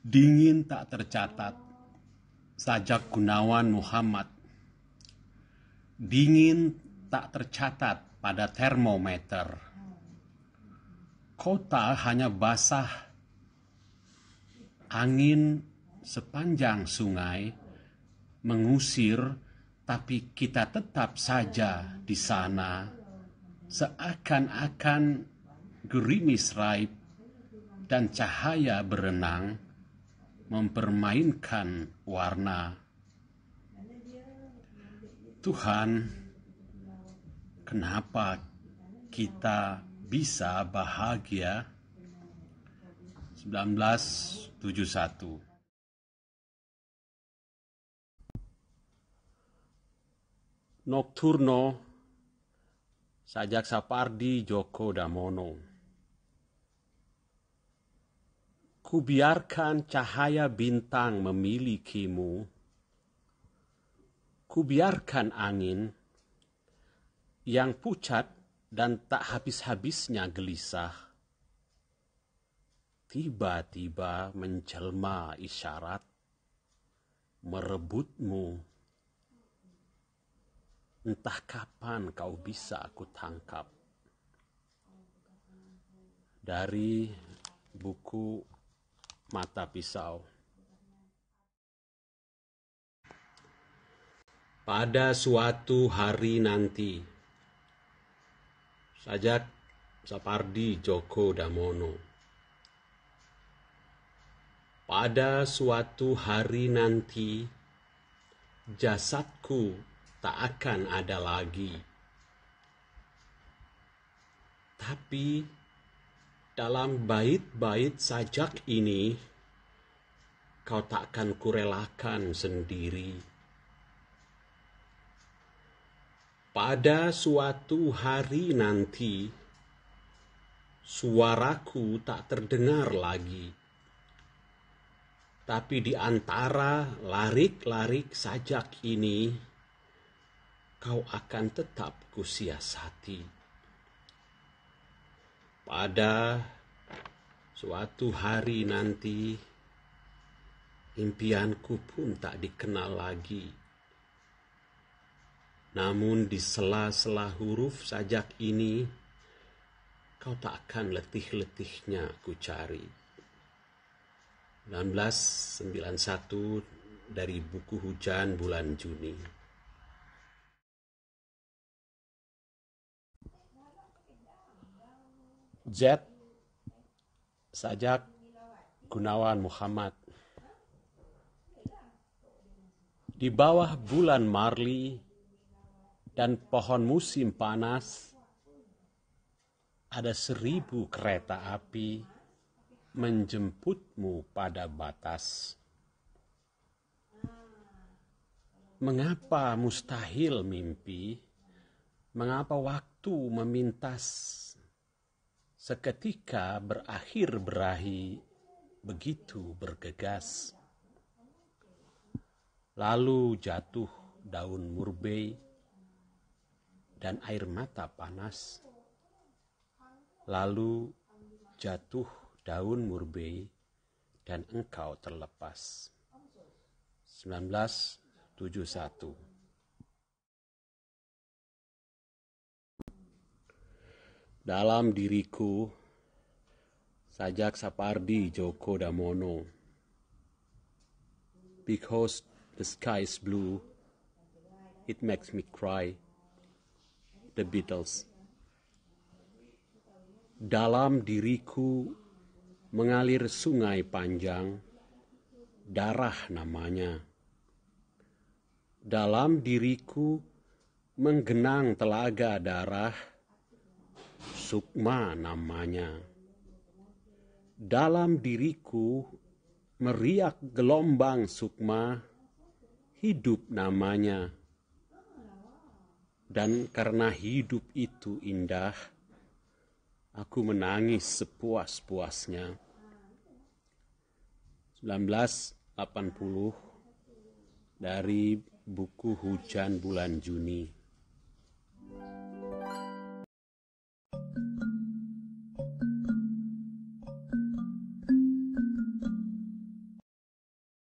Dingin tak tercatat, sajak Gunawan Muhammad. Dingin tak tercatat pada termometer. Kota hanya basah angin sepanjang sungai mengusir tapi kita tetap saja di sana, seakan-akan gerimis raib dan cahaya berenang mempermainkan warna. Tuhan, kenapa kita bisa bahagia? 1971 Nocturno Sajak Sapardi Joko Damono Kubiarkan cahaya bintang memilikimu Kubiarkan angin yang pucat dan tak habis-habisnya gelisah Tiba-tiba menjelma isyarat merebutmu Entah kapan kau bisa aku tangkap dari buku Mata Pisau. Pada suatu hari nanti, sajak Sapardi Joko Damono. Pada suatu hari nanti, jasadku tak akan ada lagi. Tapi dalam bait-bait sajak ini, kau tak akan kurelakan sendiri. Pada suatu hari nanti, suaraku tak terdengar lagi. Tapi di antara larik-larik sajak ini, kau akan tetap kusiasati. Pada suatu hari nanti, impianku pun tak dikenal lagi. Namun di sela-sela huruf sajak ini, kau tak akan letih-letihnya ku cari. 1991 dari buku hujan bulan Juni. Z Sajak Gunawan Muhammad di bawah bulan Marli dan pohon musim panas ada seribu kereta api menjemputmu pada batas. Mengapa mustahil mimpi? Mengapa waktu memintas? seketika berakhir berahi begitu bergegas. Lalu jatuh daun murbei dan air mata panas. Lalu jatuh daun murbei dan engkau terlepas. 1971 Dalam diriku, Sajak Sapardi Joko Damono. Because the sky is blue, it makes me cry. The Beatles. Dalam diriku mengalir sungai panjang, darah namanya. Dalam diriku menggenang telaga darah, Sukma namanya. Dalam diriku meriak gelombang Sukma, hidup namanya. Dan karena hidup itu indah, aku menangis sepuas-puasnya. 1980 dari buku Hujan Bulan Juni.